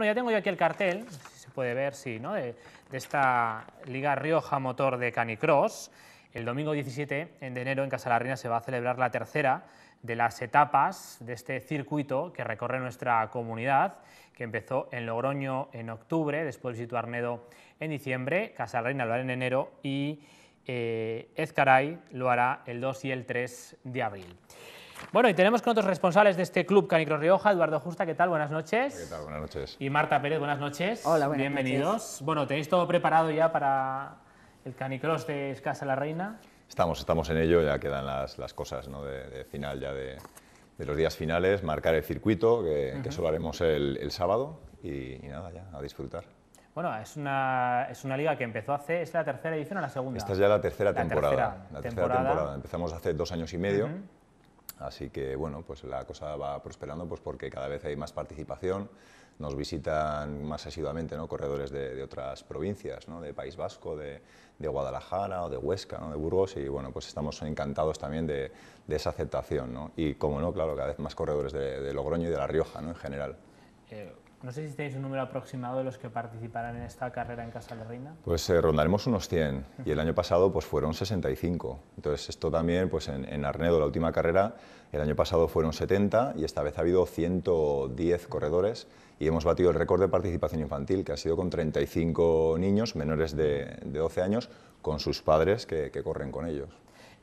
Bueno, ya tengo yo aquí el cartel, si se puede ver, sí, ¿no? de, esta Liga Rioja Motor de Canicross. El domingo 17 de enero en Casa la Reina se va a celebrar la tercera de las etapas de este circuito que recorre nuestra comunidad, que empezó en Logroño en octubre, después visitó Arnedo en diciembre, Casa la Reina lo hará en enero y eh, Ezcaray lo hará el 2 y el 3 de abril. Bueno, y tenemos con otros responsables de este club Canicross Rioja, Eduardo Justa, ¿qué tal? Buenas noches. ¿Qué tal? Buenas noches. Y Marta Pérez, buenas noches. Hola, buenas Bienvenidos. Bueno, ¿tenéis todo preparado ya para el Canicross de Escasa la Reina? Estamos, estamos en ello, ya quedan las, cosas ¿no? de, final ya de, los días finales, marcar el circuito, que, solo haremos el, sábado, y, nada, ya, a disfrutar. Bueno, es una, es una, liga que empezó hace, ¿es la tercera edición o la segunda? Esta es ya la tercera temporada. la tercera temporada. Empezamos hace dos años y medio. Así que bueno, pues la cosa va prosperando pues porque cada vez hay más participación, nos visitan más asiduamente ¿no? corredores de, otras provincias, ¿no? de País Vasco, de, Guadalajara o de Huesca, ¿no? de Burgos, y bueno, pues estamos encantados también de, esa aceptación. Y como no, claro, cada vez más corredores de, Logroño y de La Rioja en general. Eh, no sé si tenéis un número aproximado de los que participarán en esta carrera en Casa de Reina. Pues eh, rondaremos unos 100 y el año pasado pues fueron 65. Entonces esto también pues en, Arnedo, la última carrera, el año pasado fueron 70 y esta vez ha habido 110 corredores y hemos batido el récord de participación infantil que ha sido con 35 niños menores de, 12 años con sus padres que corren con ellos.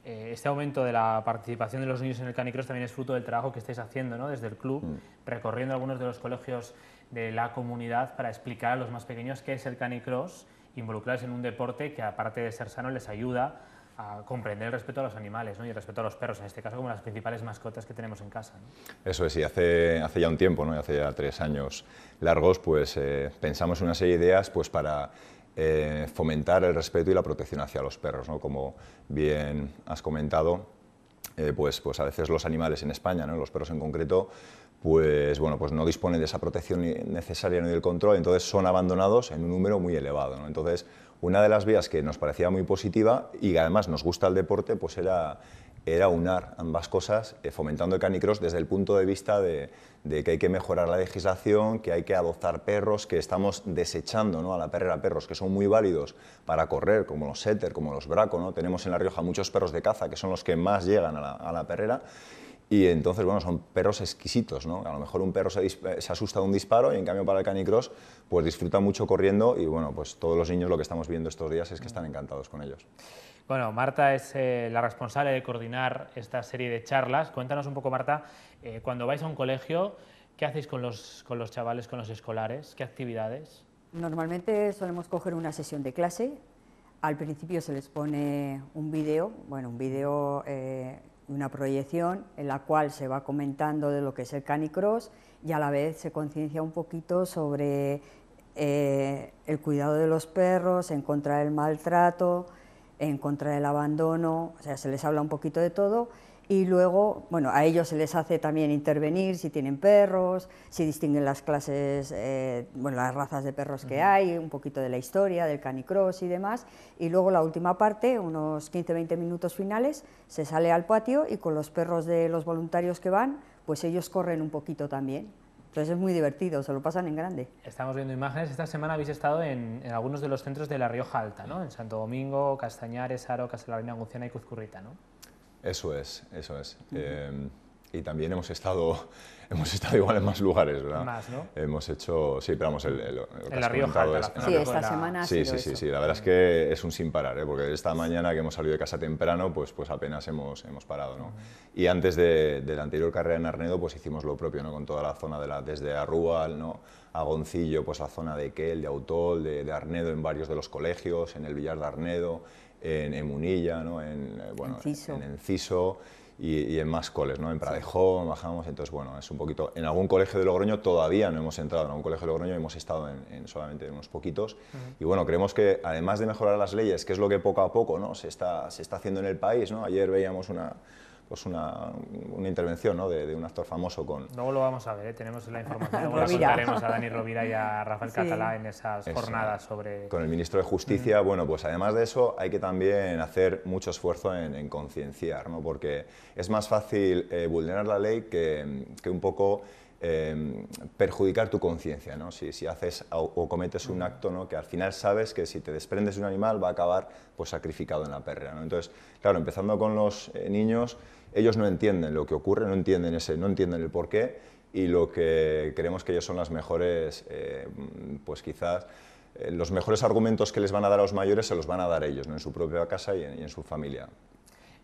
Eh, este aumento de la participación de los niños en el canicross también es fruto del trabajo que estáis haciendo ¿no? desde el club, mm. recorriendo algunos de los colegios de la comunidad para explicar a los más pequeños qué es el canicross, involucrarse en un deporte que aparte de ser sano les ayuda a comprender el respeto a los animales ¿no? y el respeto a los perros, en este caso como las principales mascotas que tenemos en casa. Eso es, y hace, ya un tiempo, ¿no? hace ya tres años largos, pues eh, pensamos en una serie de ideas pues, para eh, fomentar el respeto y la protección hacia los perros. ¿no? Como bien has comentado, eh, pues, pues a veces los animales en España, los perros en concreto, pues bueno, pues no disponen de esa protección necesaria ni del control, entonces son abandonados en un número muy elevado. Entonces, una de las vías que nos parecía muy positiva y que además nos gusta el deporte, pues era era unar ambas cosas, eh, fomentando el canicross desde el punto de vista de, que hay que mejorar la legislación, que hay que adoptar perros, que estamos desechando ¿no? a la perrera perros que son muy válidos para correr, como los setter, como los braco, ¿no? tenemos en La Rioja muchos perros de caza que son los que más llegan a la, a la perrera, y entonces, bueno, son perros exquisitos, ¿no? A lo mejor un perro eh, se, asusta de un disparo y en cambio para el canicross, pues disfruta mucho corriendo y bueno, pues todos los niños lo que estamos viendo estos días es que están encantados con ellos. Bueno, Marta es eh, la responsable de coordinar esta serie de charlas. Cuéntanos un poco, Marta, eh, cuando vais a un colegio, ¿qué hacéis con los, con los chavales, con los escolares? ¿Qué actividades? Normalmente solemos coger una sesión de clase. Al principio se les pone un vídeo, bueno, un vídeo una proyección en la cual se va comentando de lo que es el canicross y a la vez se conciencia un poquito sobre eh, el cuidado de los perros, en contra del maltrato, en contra del abandono, o sea, se les habla un poquito de todo y luego, bueno, a ellos se les hace también intervenir si tienen perros, si distinguen las clases, eh, bueno, las razas de perros que hay, un poquito de la historia, del canicross y demás. Y luego la última parte, unos 15-20 minutos finales, se sale al patio y con los perros de los voluntarios que van, pues ellos corren un poquito también. Entonces es muy divertido, se lo pasan en grande. Estamos viendo imágenes. Esta semana habéis estado en, algunos de los centros de La Rioja Alta, ¿no? En Santo Domingo, Castañares, Aro, Casalarina Gunciana y Cuzcurrita, ¿no? Eso es, eso es. Eh, y también hemos estado, hemos estado igual en más lugares, ¿verdad? Más, ¿no? Hemos hecho, sí, pero vamos, el, el, el en La sí, esta semana. Sí, sí, sí, sí, la verdad es que es un sin parar, ¿eh? porque esta mañana que hemos salido de casa temprano, pues, pues apenas hemos, hemos parado, ¿no? Y antes de, la anterior carrera en Arnedo, pues hicimos lo propio, ¿no? Con toda la zona de la, desde Arrual, ¿no? A Goncillo, pues la zona de Kel, de Autol, de, de Arnedo, en varios de los colegios, en el Villar de Arnedo, en, Munilla, ¿no? en, eh, bueno, Enciso. en y, en más coles, ¿no? en Pradejón bajamos, entonces bueno, es un poquito... En algún colegio de Logroño todavía no hemos entrado, en algún colegio de Logroño hemos estado en, solamente unos poquitos y bueno, creemos que además de mejorar las leyes, que es lo que poco a poco ¿no? se, está, se está haciendo en el país, ¿no? ayer veíamos una pues una, intervención ¿no? de, un actor famoso con... Luego lo vamos a ver, ¿eh? tenemos la información, luego contaremos a Dani Rovira y a Rafael Catalá en esas jornadas sobre... Con el ministro de Justicia, bueno, pues además de eso hay que también hacer mucho esfuerzo en, concienciar, ¿no? porque es más fácil eh, vulnerar la ley que, que un poco... Em, perjudicar tu conciencia, ¿no? si, haces o, cometes un acto ¿no? que al final sabes que si te desprendes de un animal va a acabar pues, sacrificado en la perra ¿no? Entonces, claro, empezando con los eh, niños, ellos no entienden lo que ocurre, no entienden, ese, no entienden el porqué y lo que creemos que ellos son las mejores, eh, pues quizás eh, los mejores argumentos que les van a dar a los mayores se los van a dar ellos, ¿no? en su propia casa y en su familia.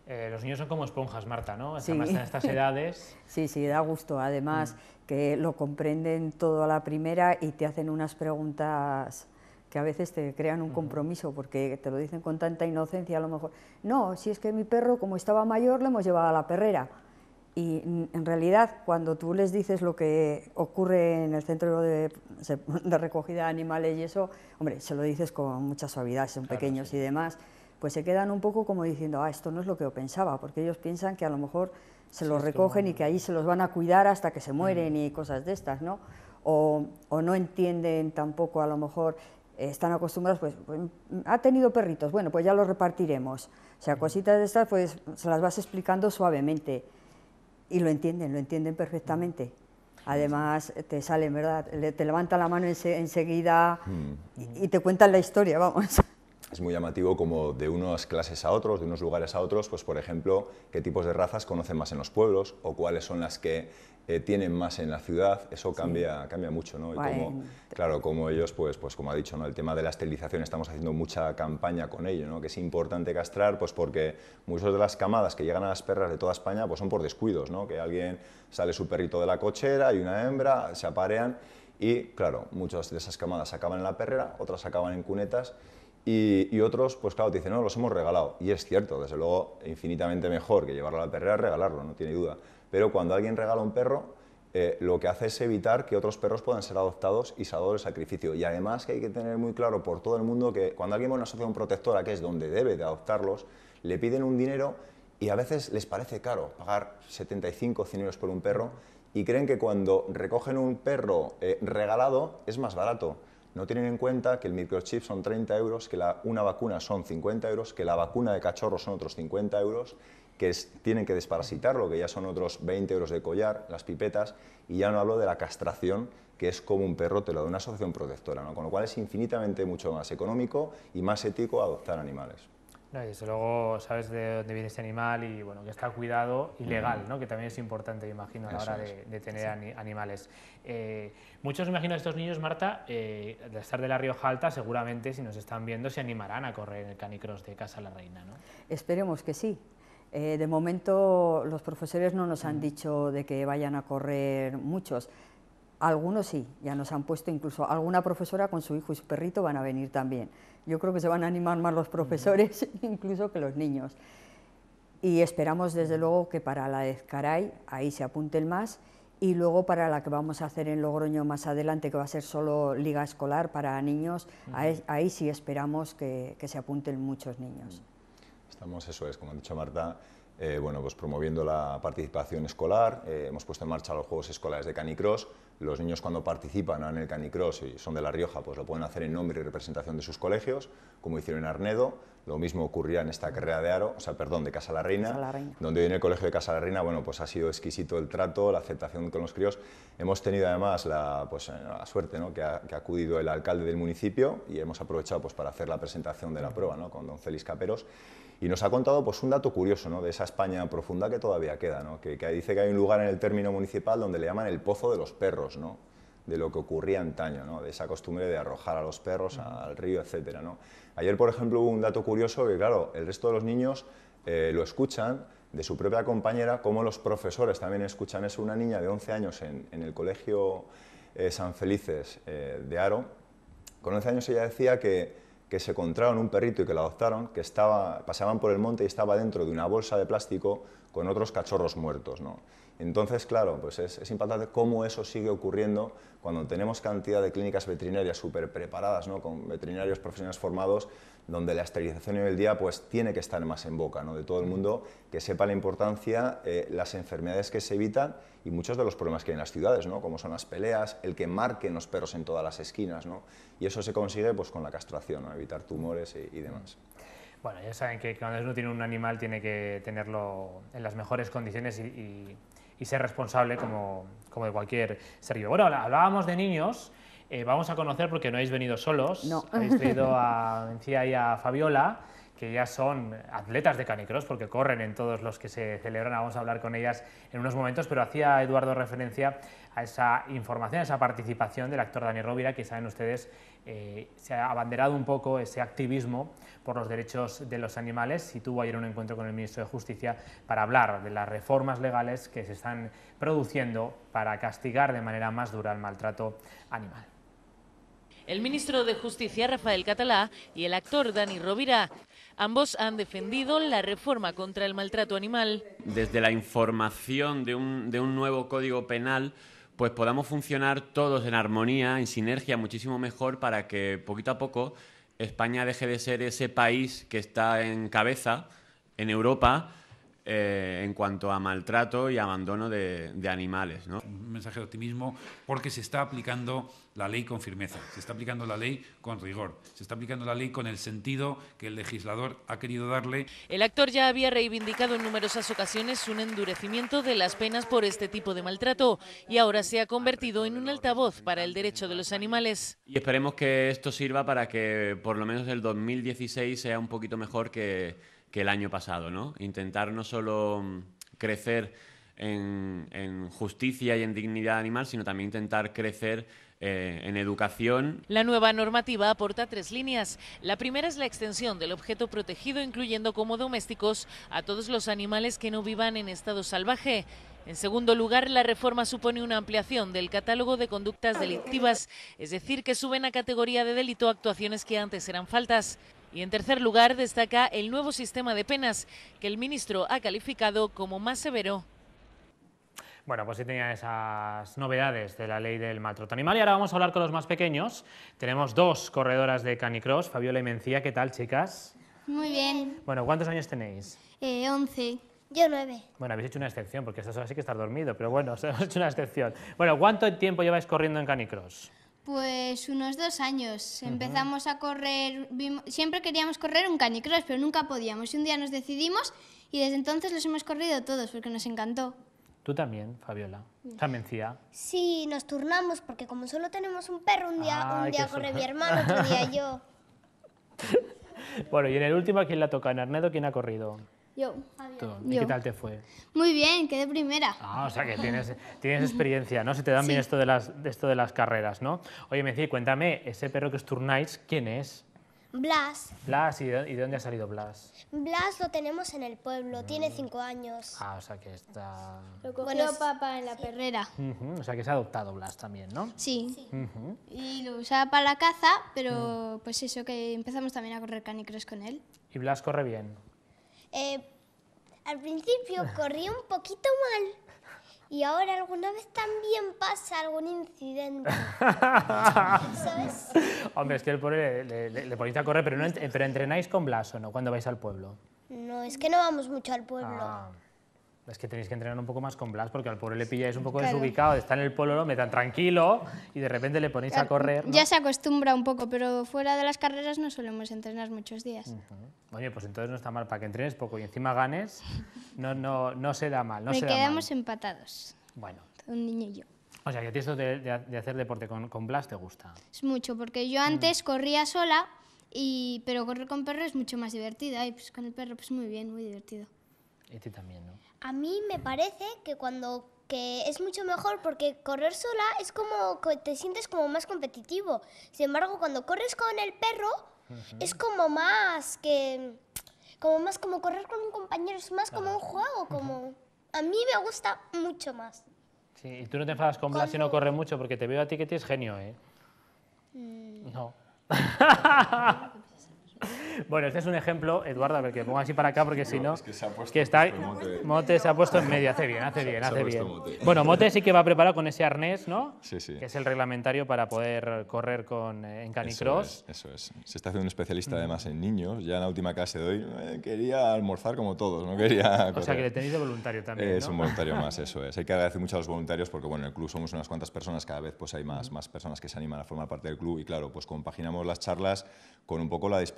Eh, los niños son como esponjas, Marta, ¿no? en estas edades. Sí, sí, da gusto. Además, mm. que lo comprenden todo a la primera y te hacen unas preguntas que a veces te crean un compromiso porque te lo dicen con tanta inocencia a lo mejor. No, si es que mi perro, como estaba mayor, lo hemos llevado a la perrera. Y mm, en realidad, cuando tú les dices lo que ocurre en el centro de, recogida de animales y eso, hombre, se lo dices con mucha suavidad, son pequeños y demás pues se quedan un poco como diciendo, ah, esto no es lo que yo pensaba, porque ellos piensan que a lo mejor se los recogen y que ahí se los van a cuidar hasta que se mm. mueren y cosas de estas, ¿no? O, no entienden tampoco, a lo mejor eh, están acostumbrados, pues, pues mm, ha tenido perritos, bueno, pues ya los repartiremos. O sea, mm. cositas de estas, pues se las vas explicando suavemente. Y lo entienden, lo entienden perfectamente. Además, te salen, ¿verdad? te levanta la mano enseguida y, y te cuentan la historia, vamos. es muy llamativo como de unas clases a otros, de unos lugares a otros, pues por ejemplo, qué tipos de razas conocen más en los pueblos o cuáles son las que eh, tienen más en la ciudad, eso cambia, cambia mucho, ¿no? Y como, claro, como ellos, pues, pues como ha dicho, ¿no? El tema de la esterilización, estamos haciendo mucha campaña con ello, ¿no? Que es importante castrar, pues porque muchas de las camadas que llegan a las perras de toda España, pues son por descuidos, ¿no? Que alguien sale su perrito de la cochera y una hembra, se aparean y, claro, muchas de esas camadas acaban en la perrera, otras acaban en cunetas y, otros, pues claro, te dicen, no, los hemos regalado. Y es cierto, desde luego, infinitamente mejor que llevarlo a la perrera, regalarlo, no tiene duda. Pero cuando alguien regala un perro, eh, lo que hace es evitar que otros perros puedan ser adoptados y se el sacrificio. Y además que hay que tener muy claro por todo el mundo que cuando alguien va a una asociación protectora, que es donde debe de adoptarlos, le piden un dinero y a veces les parece caro pagar 75 100 euros por un perro y creen que cuando recogen un perro eh, regalado es más barato. No tienen en cuenta que el microchip son 30 euros, que una vacuna son 50 euros, que la vacuna de cachorro son otros 50 euros, que tienen que desparasitarlo, que ya son otros 20 euros de collar, las pipetas, y ya no hablo de la castración, que es como un perro, te lo da una asociación protectora, ¿no? con lo cual es infinitamente mucho más económico y más ético adoptar animales desde luego sabes de dónde viene ese animal y bueno, que está cuidado y legal, ¿no? que también es importante, me imagino, a la hora de, tener animales. Eh, muchos, me imagino, estos niños, Marta, eh, de estar de la Rioja Alta, seguramente si nos están viendo se animarán a correr en el canicross de Casa la Reina. ¿no? Esperemos que sí. Eh, de momento los profesores no nos han dicho de que vayan a correr muchos. Algunos sí, ya nos han puesto incluso alguna profesora con su hijo y su perrito van a venir también. Yo creo que se van a animar más los profesores incluso que los niños. Y esperamos desde luego que para la de Ezcaray ahí se apunten más y luego para la que vamos a hacer en Logroño más adelante, que va a ser solo liga escolar para niños, ahí, sí esperamos que, que, se apunten muchos niños. Estamos, eso es, como ha dicho Marta, eh, bueno, pues promoviendo la participación escolar, eh, hemos puesto en marcha los Juegos Escolares de Canicross, los niños cuando participan en el canicross y son de La Rioja, pues lo pueden hacer en nombre y representación de sus colegios, como hicieron en Arnedo. Lo mismo ocurría en esta carrera de Aro, o sea, perdón, de Casa la Reina, donde en el colegio de Casa la Reina, bueno, pues ha sido exquisito el trato, la aceptación con los críos. Hemos tenido además la, pues, eh, suerte, ¿no? que, ha, acudido el alcalde del municipio y hemos aprovechado pues, para hacer la presentación de la prueba, ¿no? Con don Celis Caperos. Y nos ha contado pues, un dato curioso ¿no? de esa España profunda que todavía queda, ¿no? que, que, dice que hay un lugar en el término municipal donde le llaman el pozo de los perros, ¿no? de lo que ocurría antaño, de esa costumbre de arrojar a los perros al río, etc. ¿no? Ayer, por ejemplo, hubo un dato curioso que, claro, el resto de los niños eh, lo escuchan de su propia compañera, como los profesores también escuchan eso. Una niña de 11 años en, el colegio eh, San Felices eh, de Aro, con 11 años ella decía que que se encontraron un perrito y que lo adoptaron, que estaba, pasaban por el monte y estaba dentro de una bolsa de plástico con otros cachorros muertos. ¿no? Entonces, claro, pues es, es, impactante cómo eso sigue ocurriendo cuando tenemos cantidad de clínicas veterinarias súper preparadas, ¿no? con veterinarios profesionales formados donde la esterilización hoy en día pues, tiene que estar más en boca ¿no? de todo el mundo, que sepa la importancia, eh, las enfermedades que se evitan y muchos de los problemas que hay en las ciudades, ¿no? como son las peleas, el que marquen los perros en todas las esquinas. ¿no? Y eso se consigue pues, con la castración, evitar tumores y, demás. Bueno, ya saben que cuando uno tiene un animal tiene que tenerlo en las mejores condiciones y, ser responsable como, como de cualquier ser vivo. Bueno, hablábamos de niños. Eh, vamos a conocer, porque no habéis venido solos, habéis venido a Mencía y a Fabiola, que ya son atletas de canicross, porque corren en todos los que se celebran, vamos a hablar con ellas en unos momentos, pero hacía Eduardo referencia a esa información, a esa participación del actor Dani Rovira, que saben ustedes, eh, se ha abanderado un poco ese activismo por los derechos de los animales y tuvo ayer un encuentro con el ministro de Justicia para hablar de las reformas legales que se están produciendo para castigar de manera más dura el maltrato animal. El ministro de Justicia, Rafael Catalá, y el actor Dani Rovira. Ambos han defendido la reforma contra el maltrato animal. Desde la información de un, nuevo código penal, pues podamos funcionar todos en armonía, en sinergia, muchísimo mejor para que poquito a poco España deje de ser ese país que está en cabeza en Europa eh, en cuanto a maltrato y abandono de, animales. ¿no? Un mensaje de optimismo porque se está aplicando la ley con firmeza, se está aplicando la ley con rigor, se está aplicando la ley con el sentido que el legislador ha querido darle. El actor ya había reivindicado en numerosas ocasiones un endurecimiento de las penas por este tipo de maltrato y ahora se ha convertido en un altavoz para el derecho de los animales. Y esperemos que esto sirva para que por lo menos el 2016 sea un poquito mejor que que el año pasado, ¿no? Intentar no solo mm, crecer en, justicia y en dignidad animal, sino también intentar crecer eh, en educación. La nueva normativa aporta tres líneas. La primera es la extensión del objeto protegido, incluyendo como domésticos a todos los animales que no vivan en estado salvaje. En segundo lugar, la reforma supone una ampliación del catálogo de conductas delictivas, es decir, que suben a categoría de delito actuaciones que antes eran faltas. Y en tercer lugar destaca el nuevo sistema de penas que el ministro ha calificado como más severo bueno, pues sí tenía esas novedades de la ley del matrotanimal. animal. Y ahora vamos a hablar con los más pequeños. Tenemos dos corredoras de Canicross, Fabiola y Mencía. ¿Qué tal, chicas? Muy bien. Bueno, ¿cuántos años tenéis? Eh, 11. Yo 9. Bueno, habéis hecho una excepción, porque estas horas sí que estar dormido, pero bueno, os hemos hecho una excepción. Bueno, ¿cuánto tiempo lleváis corriendo en Canicross? Pues unos dos años. Empezamos a correr, siempre queríamos correr un canicross, pero nunca podíamos. Y un día nos decidimos y desde entonces los hemos corrido todos porque nos encantó. Tú también, Fabiola. También Cía. Sí, nos turnamos porque como solo tenemos un perro, un día, un día corre mi hermano, otro día yo. bueno, y en el último, ¿a quién le toca? ¿En Arnedo quién ha corrido? Yo. ¿Y qué tal te fue? Muy bien, quedé primera. Ah, o sea que tienes, experiencia, ¿no? Se te dan bien esto de, las, esto de las carreras, ¿no? Oye, me decía, cuéntame, ese perro que os turnáis, ¿quién es? Blas. Blas, ¿y de, dónde ha salido Blas? Blas lo tenemos en el pueblo, mm. tiene cinco años. Ah, o sea que está... bueno, papá en la perrera. O sea que se ha adoptado Blas también, ¿no? Sí. sí. Y lo usaba para la caza, pero mm. pues eso, que empezamos también a correr canicros con él. ¿Y Blas corre bien? Eh, al principio ah. corrí un poquito mal. Y ahora alguna vez también pasa algún incidente. Hombre, es que le, ponéis a correr, pero, no, pero entrenáis con Blas, ¿o no? Cuando vais al pueblo. No, es que no vamos mucho al pueblo. Ah. Es que tenéis que entrenar un poco más con Blas porque al pobre le pilláis un poco desubicado, está en el polo, me dan tranquilo y de repente le ponéis a correr. Ya se acostumbra un poco, pero fuera de las carreras no solemos entrenar muchos días. Oye, pues entonces no está mal, para que entrenes poco y encima ganes, no, no, no se da mal. No me quedamos empatados. Bueno. Un niño y yo. O sea, que a esto de, hacer deporte con, Blas te gusta. Es mucho, porque yo mm. antes corría sola, y, pero correr con perro es mucho más divertido. Y pues con el perro, pues muy bien, muy divertido. Y ti también, ¿no? A mí me parece que cuando que es mucho mejor porque correr sola es como que te sientes como más competitivo. Sin embargo, cuando corres con el perro es como más que como más como correr con un compañero, es más como un juego, como a mí me gusta mucho más. Sí, y tú no te enfadas con Blas si no corre mucho porque te veo a ti que tienes genio, ¿eh? Mm. No. Bueno, este es un ejemplo, Eduardo, a ver, que lo pongo así para acá porque si no, que, está mote. se ha puesto en medio, hace bien, hace bien, hace bien. Bueno, Mote sí que va preparado con ese arnés, ¿no? Sí, sí. Que es el reglamentario para poder correr con, eh, en canicross. Eso es, eso es. Se está haciendo un especialista además en niños, ya en la última clase de hoy eh, quería almorzar como todos, no quería O sea, que le tenéis de voluntario también, Es un voluntario más, eso es. Hay que agradecer mucho a los voluntarios porque, bueno, en el club somos unas cuantas personas, cada vez pues hay más, más personas que se animan a formar parte del club y, claro, pues compaginamos las charlas con un poco la disponibilidad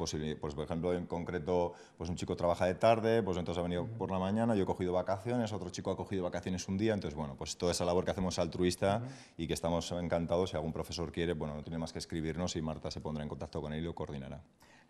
pues, por ejemplo, en concreto, pues un chico trabaja de tarde, pues entonces ha venido por la mañana, yo he cogido vacaciones, otro chico ha cogido vacaciones un día, entonces bueno, pues toda esa labor que hacemos altruista y que estamos encantados, si algún profesor quiere, bueno, no tiene más que escribirnos y Marta se pondrá en contacto con él y lo coordinará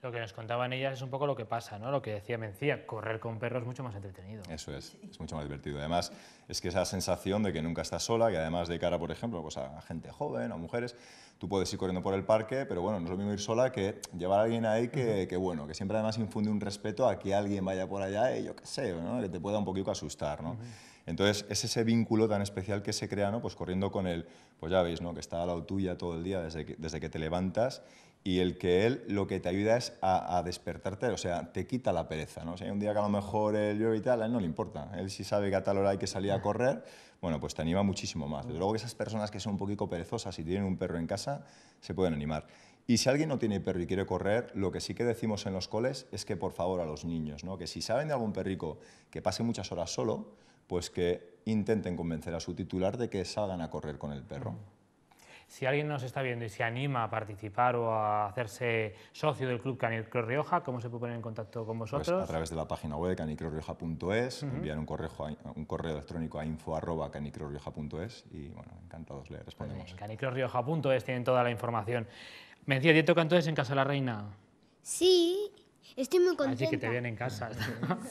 lo que nos contaban ellas es un poco lo que pasa, ¿no? Lo que decía Mencía, correr con perros es mucho más entretenido. Eso es, es mucho más divertido. Además, es que esa sensación de que nunca estás sola, que además de cara, por ejemplo, pues a gente joven o mujeres, tú puedes ir corriendo por el parque, pero bueno, no es lo mismo ir sola que llevar a alguien ahí que, bueno, que siempre además infunde un respeto a que alguien vaya por allá y yo qué sé, ¿no? Que te pueda un poquito asustar, ¿no? Entonces, es ese vínculo tan especial que se crea, ¿no? Pues corriendo con él, pues ya veis, ¿no? Que está a la tuya todo el día desde desde que te levantas y el que él lo que te ayuda es a, despertarte, o sea, te quita la pereza, ¿no? hay un día que a lo mejor él llueve y tal, a él no le importa. Él si sabe que a tal hora hay que salir a correr, bueno, pues te anima muchísimo más. Desde mm. luego que esas personas que son un poquito perezosas y tienen un perro en casa, se pueden animar. Y si alguien no tiene perro y quiere correr, lo que sí que decimos en los coles es que por favor a los niños, ¿no? Que si saben de algún perrico que pase muchas horas solo, pues que intenten convencer a su titular de que salgan a correr con el perro. Mm. Si alguien nos está viendo y se anima a participar o a hacerse socio del Club Canicro Rioja, ¿cómo se puede poner en contacto con vosotros? Pues a través de la página web canicrorioja.es, enviar un correo, un correo electrónico a info.canicrorioja.es y bueno, encantados le respondemos. Pues tienen toda la información. Me decía, ¿te toca entonces en Casa la Reina? Sí, estoy muy contenta. Así que te vienen en casa.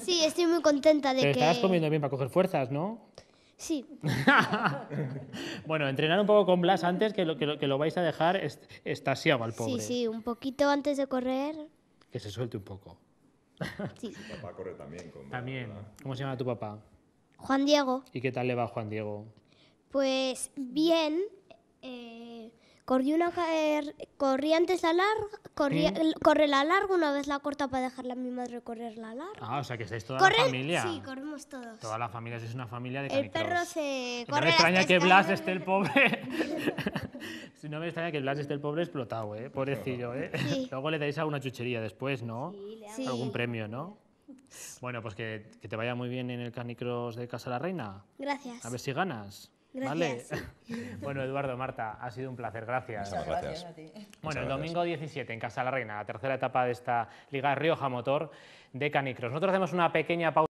sí, estoy muy contenta de que... Te estás comiendo bien para coger fuerzas, ¿no? Sí. bueno, entrenar un poco con Blas antes, que lo, que lo, vais a dejar estasiado al pobre. Sí, sí, un poquito antes de correr. Que se suelte un poco. Sí. papá corre también. Con también. ¿Cómo se llama tu papá? Juan Diego. ¿Y qué tal le va Juan Diego? Pues bien. Eh, Er, corrí una la larga, corre la larga, una vez la corta para dejarle a mi madre correr la larga. Ah, o sea que estáis toda la familia. Sí, corremos todos. Toda la familia es una familia de El perro se No me extraña que Blas esté el pobre. no me extraña que Blas esté el pobre explotado, ¿eh? Pobrecillo, ¿eh? Luego le dais alguna chuchería después, ¿no? Sí. Algún premio, ¿no? Bueno, pues que, que te vaya muy bien en el Canicross de Casa la Reina. Gracias. A ver si ganas. bueno, Eduardo, Marta, ha sido un placer, gracias. gracias. Bueno, el domingo 17 en Casa la Reina, la tercera etapa de esta Liga Rioja Motor de Canicros. Nosotros hacemos una pequeña pausa.